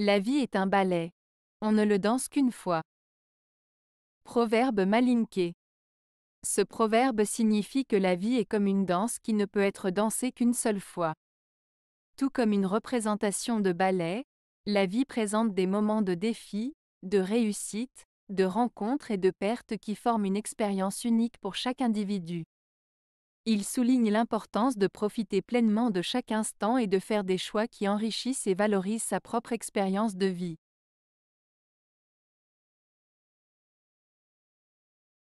La vie est un ballet. On ne le danse qu'une fois. Proverbe malinké. Ce proverbe signifie que la vie est comme une danse qui ne peut être dansée qu'une seule fois. Tout comme une représentation de ballet, la vie présente des moments de défi, de réussite, de rencontres et de pertes qui forment une expérience unique pour chaque individu. Il souligne l'importance de profiter pleinement de chaque instant et de faire des choix qui enrichissent et valorisent sa propre expérience de vie.